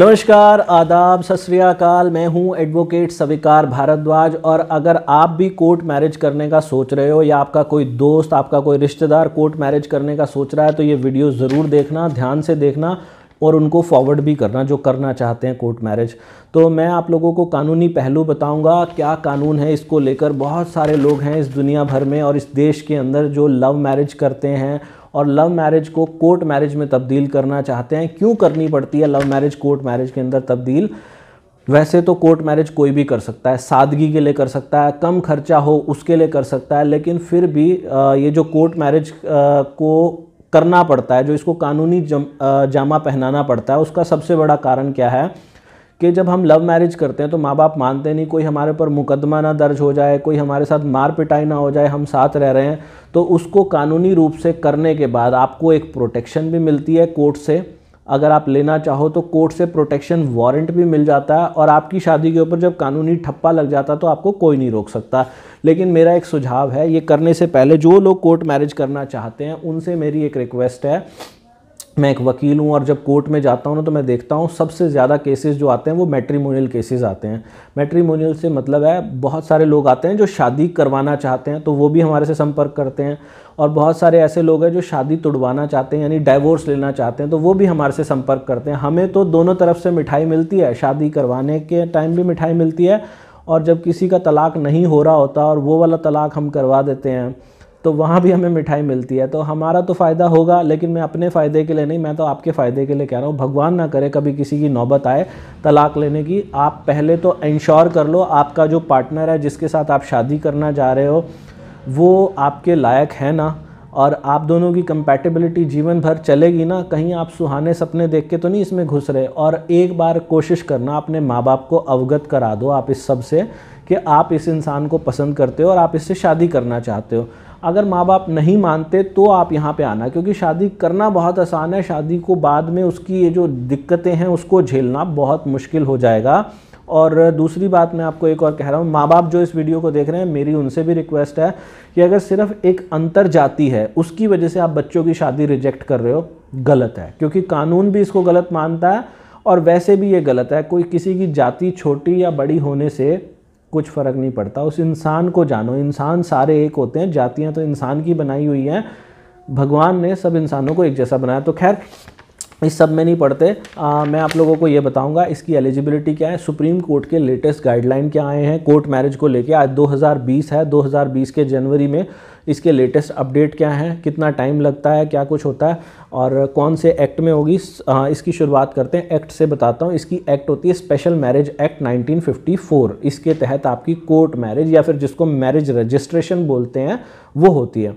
नमस्कार आदाब सत श्रीकाल मैं हूं एडवोकेट सविकार भारद्वाज और अगर आप भी कोर्ट मैरिज करने का सोच रहे हो या आपका कोई दोस्त आपका कोई रिश्तेदार कोर्ट मैरिज करने का सोच रहा है तो ये वीडियो ज़रूर देखना ध्यान से देखना और उनको फॉरवर्ड भी करना जो करना चाहते हैं कोर्ट मैरिज तो मैं आप लोगों को कानूनी पहलू बताऊंगा क्या कानून है इसको लेकर बहुत सारे लोग हैं इस दुनिया भर में और इस देश के अंदर जो लव मैरिज करते हैं और लव मैरिज को कोर्ट मैरिज में तब्दील करना चाहते हैं क्यों करनी पड़ती है लव मैरिज कोर्ट मैरिज के अंदर तब्दील वैसे तो कोर्ट मैरिज कोई भी कर सकता है सादगी के लिए कर सकता है कम खर्चा हो उसके लिए कर सकता है लेकिन फिर भी ये जो कोर्ट मैरिज को करना पड़ता है जो इसको कानूनी जामा पहनाना पड़ता है उसका सबसे बड़ा कारण क्या है कि जब हम लव मैरिज करते हैं तो माँ बाप मानते नहीं कोई हमारे पर मुकदमा ना दर्ज हो जाए कोई हमारे साथ मार पिटाई ना हो जाए हम साथ रह रहे हैं तो उसको कानूनी रूप से करने के बाद आपको एक प्रोटेक्शन भी मिलती है कोर्ट से अगर आप लेना चाहो तो कोर्ट से प्रोटेक्शन वारंट भी मिल जाता है और आपकी शादी के ऊपर जब कानूनी ठप्पा लग जाता तो आपको कोई नहीं रोक सकता लेकिन मेरा एक सुझाव है ये करने से पहले जो लोग कोर्ट मैरिज करना चाहते हैं उनसे मेरी एक रिक्वेस्ट है मैं एक वकील हूँ और जब कोर्ट में जाता हूँ ना तो मैं देखता हूँ सबसे ज़्यादा केसेस जो आते हैं वो मैट्रीमोनियल केसेस आते हैं मैट्रीमोनियल से मतलब है बहुत सारे लोग आते हैं जो शादी करवाना चाहते हैं तो वो भी हमारे से संपर्क करते हैं और बहुत सारे ऐसे लोग हैं जो शादी तुड़वाना चाहते हैं यानी डाइवोर्स लेना चाहते हैं तो वो भी हमारे से संपर्क करते हैं हमें तो दोनों तरफ से मिठाई मिलती है शादी करवाने के टाइम भी मिठाई मिलती है और जब किसी का तलाक नहीं हो रहा होता और वो वाला तलाक हम करवा देते हैं तो वहाँ भी हमें मिठाई मिलती है तो हमारा तो फ़ायदा होगा लेकिन मैं अपने फ़ायदे के लिए नहीं मैं तो आपके फ़ायदे के लिए कह रहा हूँ भगवान ना करे कभी किसी की नौबत आए तलाक लेने की आप पहले तो इंश्योर कर लो आपका जो पार्टनर है जिसके साथ आप शादी करना जा रहे हो वो आपके लायक है ना और आप दोनों की कंपैटिबिलिटी जीवन भर चलेगी ना कहीं आप सुहाने सपने देख के तो नहीं इसमें घुस रहे और एक बार कोशिश करना अपने माँ बाप को अवगत करा दो आप इस सब से कि आप इस इंसान को पसंद करते हो और आप इससे शादी करना चाहते हो अगर माँ बाप नहीं मानते तो आप यहाँ पे आना क्योंकि शादी करना बहुत आसान है शादी को बाद में उसकी ये जो दिक्कतें हैं उसको झेलना बहुत मुश्किल हो जाएगा और दूसरी बात मैं आपको एक और कह रहा हूँ माँ बाप जो इस वीडियो को देख रहे हैं मेरी उनसे भी रिक्वेस्ट है कि अगर सिर्फ एक अंतर जाति है उसकी वजह से आप बच्चों की शादी रिजेक्ट कर रहे हो गलत है क्योंकि कानून भी इसको गलत मानता है और वैसे भी ये गलत है कोई किसी की जाति छोटी या बड़ी होने से कुछ फ़र्क नहीं पड़ता उस इंसान को जानो इंसान सारे एक होते हैं जातियाँ तो इंसान की बनाई हुई हैं भगवान ने सब इंसानों को एक जैसा बनाया तो खैर इस सब में नहीं पढ़ते आ, मैं आप लोगों को ये बताऊंगा इसकी एलिजिबिलिटी क्या है सुप्रीम कोर्ट के लेटेस्ट गाइडलाइन क्या आए हैं कोर्ट मैरिज को लेके आज 2020 है 2020 के जनवरी में इसके लेटेस्ट अपडेट क्या हैं कितना टाइम लगता है क्या कुछ होता है और कौन से एक्ट में होगी इसकी शुरुआत करते हैं एक्ट से बताता हूँ इसकी एक्ट होती है स्पेशल मैरिज एक्ट 1954 इसके तहत आपकी कोर्ट मैरिज या फिर जिसको मैरिज रजिस्ट्रेशन बोलते हैं वो होती है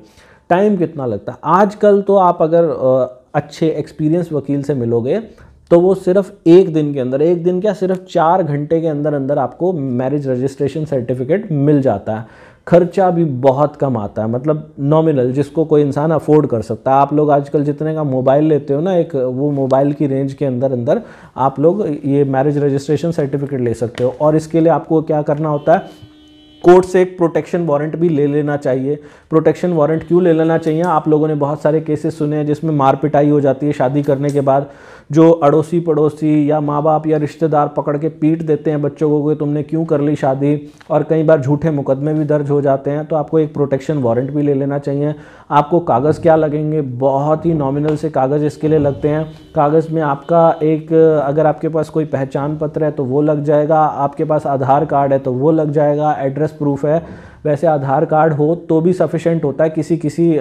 टाइम कितना लगता है आजकल तो आप अगर अच्छे एक्सपीरियंस वकील से मिलोगे तो वो सिर्फ एक दिन के अंदर एक दिन क्या सिर्फ चार घंटे के अंदर अंदर आपको मैरिज रजिस्ट्रेशन सर्टिफिकेट मिल जाता है खर्चा भी बहुत कम आता है मतलब नॉमिनल जिसको कोई इंसान अफोर्ड कर सकता है आप लोग आजकल जितने का मोबाइल लेते हो ना एक वो मोबाइल की रेंज के अंदर अंदर आप लोग ये मैरिज रजिस्ट्रेशन सर्टिफिकेट ले सकते हो और इसके लिए आपको क्या करना होता है कोर्ट से एक प्रोटेक्शन वारंट भी ले लेना चाहिए प्रोटेक्शन वारंट क्यों ले लेना चाहिए आप लोगों ने बहुत सारे केसेस सुने हैं जिसमें मार पिटाई हो जाती है शादी करने के बाद जो अड़ोसी पड़ोसी या माँ बाप या रिश्तेदार पकड़ के पीट देते हैं बच्चों को कि तुमने क्यों कर ली शादी और कई बार झूठे मुकदमे भी दर्ज हो जाते हैं तो आपको एक प्रोटेक्शन वारंट भी ले लेना चाहिए आपको कागज़ क्या लगेंगे बहुत ही नॉमिनल से कागज़ इसके लिए लगते हैं कागज़ में आपका एक अगर आपके पास कोई पहचान पत्र है तो वो लग जाएगा आपके पास आधार कार्ड है तो वो लग जाएगा एड्रेस विटनेस प्रूफ है वैसे आधार कार्ड हो तो भी सफिशेंट होता है किसी किसी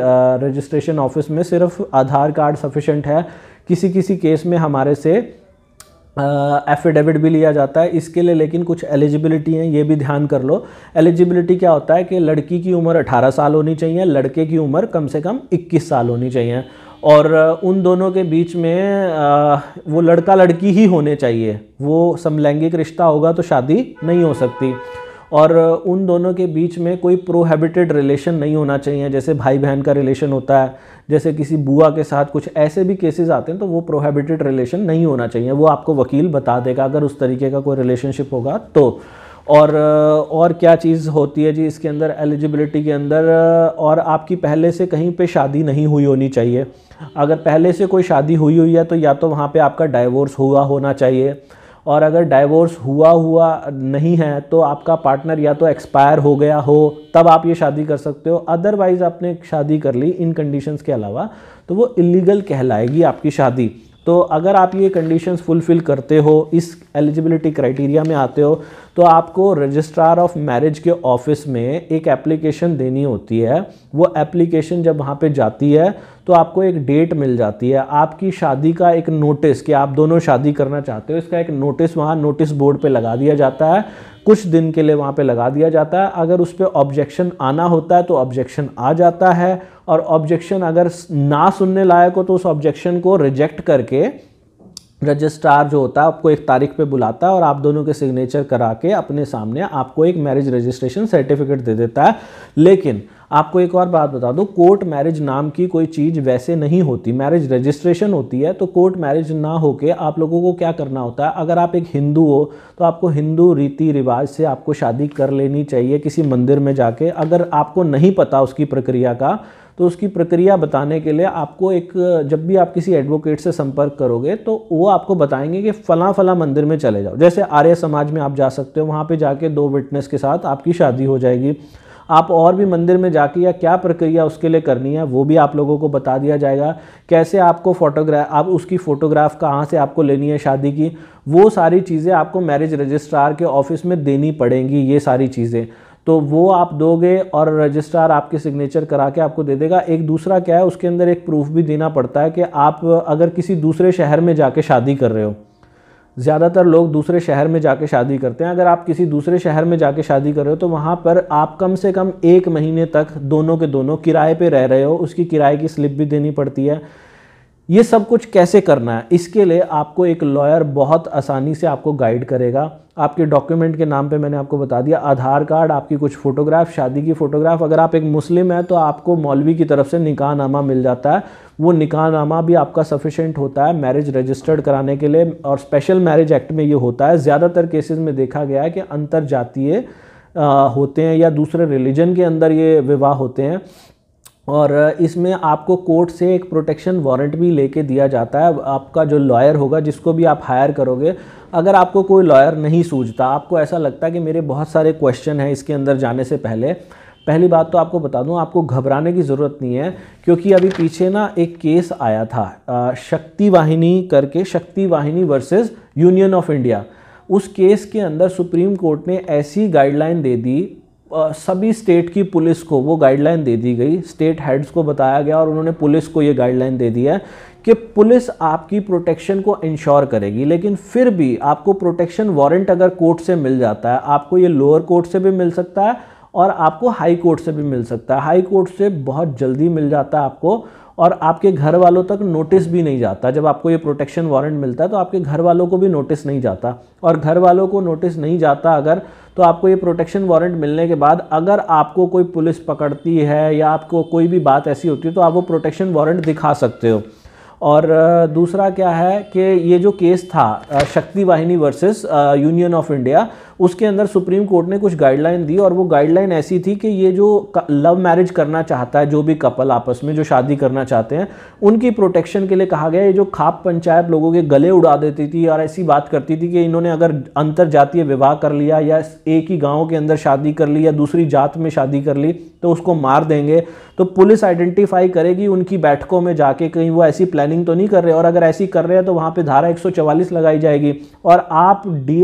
रजिस्ट्रेशन ऑफिस में सिर्फ आधार कार्ड सफिशेंट है किसी किसी केस में हमारे से एफिडेविट भी लिया जाता है इसके लिए लेकिन कुछ एलिजिबिलिटी हैं ये भी ध्यान कर लो एलिजिबिलिटी क्या होता है कि लड़की की उम्र 18 साल होनी चाहिए लड़के की उम्र कम से कम 21 साल होनी चाहिए और उन दोनों के बीच में वो लड़का लड़की ही होने चाहिए वो समलैंगिक रिश्ता होगा तो शादी नहीं हो सकती और उन दोनों के बीच में कोई प्रोहैबिटेड रिलेशन नहीं होना चाहिए जैसे भाई बहन का रिलेशन होता है जैसे किसी बुआ के साथ कुछ ऐसे भी केसेस आते हैं तो वो प्रोहैबिटेड रिलेशन नहीं होना चाहिए वो आपको वकील बता देगा अगर उस तरीके का कोई रिलेशनशिप होगा तो और और क्या चीज़ होती है जी इसके अंदर एलिजिबिलिटी के अंदर और आपकी पहले से कहीं पे शादी नहीं हुई होनी चाहिए अगर पहले से कोई शादी हुई हुई है तो या तो वहाँ पे आपका डाइवोर्स हुआ होना चाहिए और अगर डाइवोर्स हुआ हुआ नहीं है तो आपका पार्टनर या तो एक्सपायर हो गया हो तब आप ये शादी कर सकते हो अदरवाइज़ आपने शादी कर ली इन कंडीशंस के अलावा तो वो इलीगल कहलाएगी आपकी शादी तो अगर आप ये कंडीशंस फुलफ़िल करते हो इस एलिजिबिलिटी क्राइटेरिया में आते हो तो आपको रजिस्ट्रार ऑफ मैरिज के ऑफिस में एक एप्लीकेशन देनी होती है वो एप्लीकेशन जब वहाँ पे जाती है तो आपको एक डेट मिल जाती है आपकी शादी का एक नोटिस कि आप दोनों शादी करना चाहते हो इसका एक नोटिस वहाँ नोटिस बोर्ड पे लगा दिया जाता है कुछ दिन के लिए वहाँ पे लगा दिया जाता है अगर उस पर ऑब्जेक्शन आना होता है तो ऑब्जेक्शन आ जाता है और ऑब्जेक्शन अगर ना सुनने लायक हो तो उस ऑब्जेक्शन को रिजेक्ट करके रजिस्ट्रार जो होता है आपको एक तारीख पे बुलाता है और आप दोनों के सिग्नेचर करा के अपने सामने आपको एक मैरिज रजिस्ट्रेशन सर्टिफिकेट दे देता है लेकिन आपको एक और बात बता दूं कोर्ट मैरिज नाम की कोई चीज़ वैसे नहीं होती मैरिज रजिस्ट्रेशन होती है तो कोर्ट मैरिज ना होके आप लोगों को क्या करना होता है अगर आप एक हिंदू हो तो आपको हिंदू रीति रिवाज से आपको शादी कर लेनी चाहिए किसी मंदिर में जाके अगर आपको नहीं पता उसकी प्रक्रिया का तो उसकी प्रक्रिया बताने के लिए आपको एक जब भी आप किसी एडवोकेट से संपर्क करोगे तो वो आपको बताएंगे कि फला फला मंदिर में चले जाओ जैसे आर्य समाज में आप जा सकते हो वहाँ पर जाके दो विटनेस के साथ आपकी शादी हो जाएगी आप और भी मंदिर में जाके या क्या प्रक्रिया उसके लिए करनी है वो भी आप लोगों को बता दिया जाएगा कैसे आपको फोटोग्राफ आप उसकी फ़ोटोग्राफ कहाँ से आपको लेनी है शादी की वो सारी चीज़ें आपको मैरिज रजिस्ट्रार के ऑफिस में देनी पड़ेंगी ये सारी चीज़ें तो वो आप दोगे और रजिस्ट्रार आपके सिग्नेचर करा के आपको दे देगा एक दूसरा क्या है उसके अंदर एक प्रूफ भी देना पड़ता है कि आप अगर किसी दूसरे शहर में जाके शादी कर रहे हो ज़्यादातर लोग दूसरे शहर में जाके शादी करते हैं अगर आप किसी दूसरे शहर में जाके शादी कर रहे हो तो वहाँ पर आप कम से कम एक महीने तक दोनों के दोनों किराए पे रह रहे हो उसकी किराए की स्लिप भी देनी पड़ती है ये सब कुछ कैसे करना है इसके लिए आपको एक लॉयर बहुत आसानी से आपको गाइड करेगा आपके डॉक्यूमेंट के नाम पे मैंने आपको बता दिया आधार कार्ड आपकी कुछ फ़ोटोग्राफ शादी की फ़ोटोग्राफ अगर आप एक मुस्लिम हैं तो आपको मौलवी की तरफ से निकाह नामा मिल जाता है वो निकाह नामा भी आपका सफिशेंट होता है मैरिज रजिस्टर्ड कराने के लिए और स्पेशल मैरिज एक्ट में ये होता है ज़्यादातर केसेज में देखा गया है कि अंतर जातीय होते हैं या दूसरे रिलीजन के अंदर ये विवाह होते हैं और इसमें आपको कोर्ट से एक प्रोटेक्शन वारंट भी लेके दिया जाता है आपका जो लॉयर होगा जिसको भी आप हायर करोगे अगर आपको कोई लॉयर नहीं सूझता आपको ऐसा लगता है कि मेरे बहुत सारे क्वेश्चन हैं इसके अंदर जाने से पहले पहली बात तो आपको बता दूं आपको घबराने की ज़रूरत नहीं है क्योंकि अभी पीछे ना एक केस आया था शक्ति वाहिनी करके Shakti Vahini versus union of India उस केस के अंदर सुप्रीम कोर्ट ने ऐसी गाइडलाइन दे दी सभी स्टेट की पुलिस को वो गाइडलाइन दे दी गई स्टेट हेड्स को बताया गया और उन्होंने पुलिस को ये गाइडलाइन दे दी है कि पुलिस आपकी प्रोटेक्शन को इंश्योर करेगी लेकिन फिर भी आपको प्रोटेक्शन वारंट अगर कोर्ट से मिल जाता है आपको ये लोअर कोर्ट से भी मिल सकता है और आपको हाई कोर्ट से भी मिल सकता है हाई कोर्ट से बहुत जल्दी मिल जाता है आपको और आपके घर वालों तक नोटिस भी नहीं जाता जब आपको ये प्रोटेक्शन वारंट मिलता है तो आपके घर वालों को भी नोटिस नहीं जाता और घर वालों को नोटिस नहीं जाता अगर तो आपको ये प्रोटेक्शन वारंट मिलने के बाद अगर आपको कोई पुलिस पकड़ती है या आपको कोई भी बात ऐसी होती है तो आप वो प्रोटेक्शन वारंट दिखा सकते हो और दूसरा क्या है कि ये जो केस था शक्ति Vahini versus union of India उसके अंदर सुप्रीम कोर्ट ने कुछ गाइडलाइन दी और वो गाइडलाइन ऐसी थी कि ये जो लव मैरिज करना चाहता है जो भी कपल आपस में जो शादी करना चाहते हैं उनकी प्रोटेक्शन के लिए कहा गया ये जो खाप पंचायत लोगों के गले उड़ा देती थी और ऐसी बात करती थी कि इन्होंने अगर अंतर जातीय विवाह कर लिया या एक ही गाँव के अंदर शादी कर ली या दूसरी जात में शादी कर ली तो उसको मार देंगे तो पुलिस आइडेंटिफाई करेगी उनकी बैठकों में जाके कहीं वो ऐसी प्लानिंग तो नहीं कर रहे और अगर ऐसी कर रहे हैं तो वहाँ पर धारा एक लगाई जाएगी और आप डी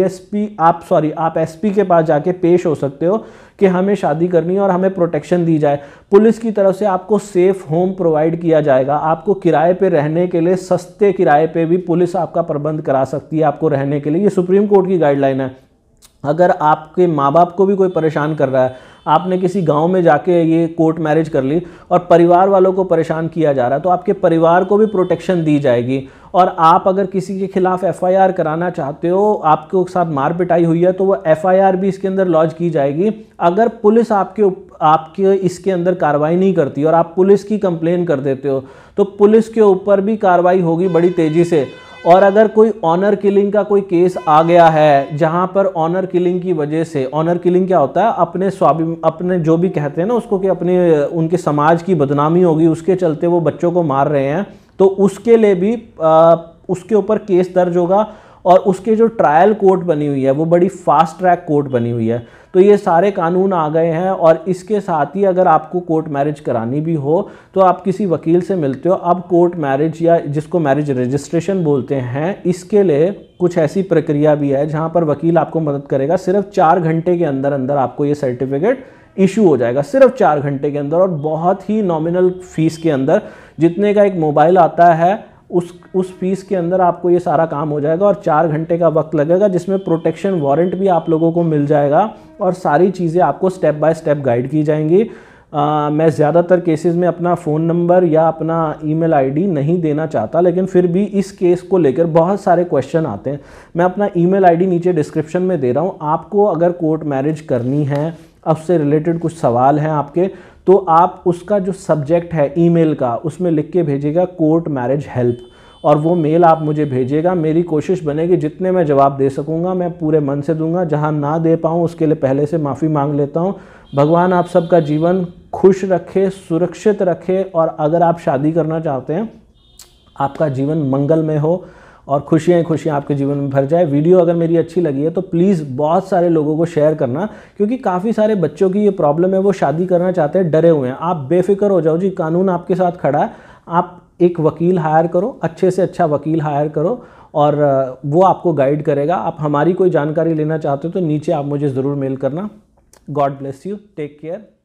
आप सॉरी आप आप एसपी के पास जाके पेश हो सकते हो कि हमें शादी करनी है और हमें प्रोटेक्शन दी जाए पुलिस की तरफ से आपको सेफ होम प्रोवाइड किया जाएगा आपको किराए पे रहने के लिए सस्ते किराए पे भी पुलिस आपका प्रबंध करा सकती है आपको रहने के लिए ये सुप्रीम कोर्ट की गाइडलाइन है अगर आपके माँ बाप को भी कोई परेशान कर रहा है आपने किसी गांव में जाके ये कोर्ट मैरिज कर ली और परिवार वालों को परेशान किया जा रहा है तो आपके परिवार को भी प्रोटेक्शन दी जाएगी और आप अगर किसी के खिलाफ एफआईआर कराना चाहते हो आपके साथ मार पिटाई हुई है तो वो एफआईआर भी इसके अंदर लॉन्च की जाएगी अगर पुलिस आपके आपके इसके अंदर कार्रवाई नहीं करती और आप पुलिस की कंप्लेन कर देते हो तो पुलिस के ऊपर भी कार्रवाई होगी बड़ी तेज़ी से और अगर कोई ऑनर किलिंग का कोई केस आ गया है जहां पर ऑनर किलिंग की वजह से ऑनर किलिंग क्या होता है अपने स्वाभिम अपने जो भी कहते हैं ना उसको कि अपने उनके समाज की बदनामी होगी उसके चलते वो बच्चों को मार रहे हैं तो उसके लिए भी आ, उसके ऊपर केस दर्ज होगा और उसके जो ट्रायल कोर्ट बनी हुई है वो बड़ी फास्ट ट्रैक कोर्ट बनी हुई है तो ये सारे कानून आ गए हैं और इसके साथ ही अगर आपको कोर्ट मैरिज करानी भी हो तो आप किसी वकील से मिलते हो अब कोर्ट मैरिज या जिसको मैरिज रजिस्ट्रेशन बोलते हैं इसके लिए कुछ ऐसी प्रक्रिया भी है जहां पर वकील आपको मदद करेगा सिर्फ चार घंटे के अंदर अंदर आपको ये सर्टिफिकेट इशू हो जाएगा सिर्फ चार घंटे के अंदर और बहुत ही नॉमिनल फीस के अंदर जितने का एक मोबाइल आता है उस उस फीस के अंदर आपको ये सारा काम हो जाएगा और चार घंटे का वक्त लगेगा जिसमें प्रोटेक्शन वारंट भी आप लोगों को मिल जाएगा और सारी चीज़ें आपको स्टेप बाय स्टेप गाइड की जाएंगी आ, मैं ज़्यादातर केसेस में अपना फ़ोन नंबर या अपना ईमेल आईडी नहीं देना चाहता लेकिन फिर भी इस केस को लेकर बहुत सारे क्वेश्चन आते हैं मैं अपना ईमेल आईडी नीचे डिस्क्रिप्शन में दे रहा हूँ आपको अगर कोर्ट मैरिज करनी है उससे रिलेटेड कुछ सवाल हैं आपके तो आप उसका जो सब्जेक्ट है ईमेल का उसमें लिख के भेजिएगा कोर्ट मैरिज हेल्प और वो मेल आप मुझे भेजिएगा मेरी कोशिश बनेगी जितने मैं जवाब दे सकूँगा मैं पूरे मन से दूंगा जहाँ ना दे पाऊँ उसके लिए पहले से माफ़ी मांग लेता हूँ भगवान आप सबका जीवन खुश रखे सुरक्षित रखे और अगर आप शादी करना चाहते हैं आपका जीवन मंगल में हो और खुशियाँ खुशियाँ आपके जीवन में भर जाए वीडियो अगर मेरी अच्छी लगी है तो प्लीज़ बहुत सारे लोगों को शेयर करना क्योंकि काफ़ी सारे बच्चों की ये प्रॉब्लम है वो शादी करना चाहते हैं डरे हुए हैं आप बेफिक्र हो जाओ जी कानून आपके साथ खड़ा है आप एक वकील हायर करो अच्छे से अच्छा वकील हायर करो और वो आपको गाइड करेगा आप हमारी कोई जानकारी लेना चाहते हो तो नीचे आप मुझे ज़रूर मेल करना God bless you take care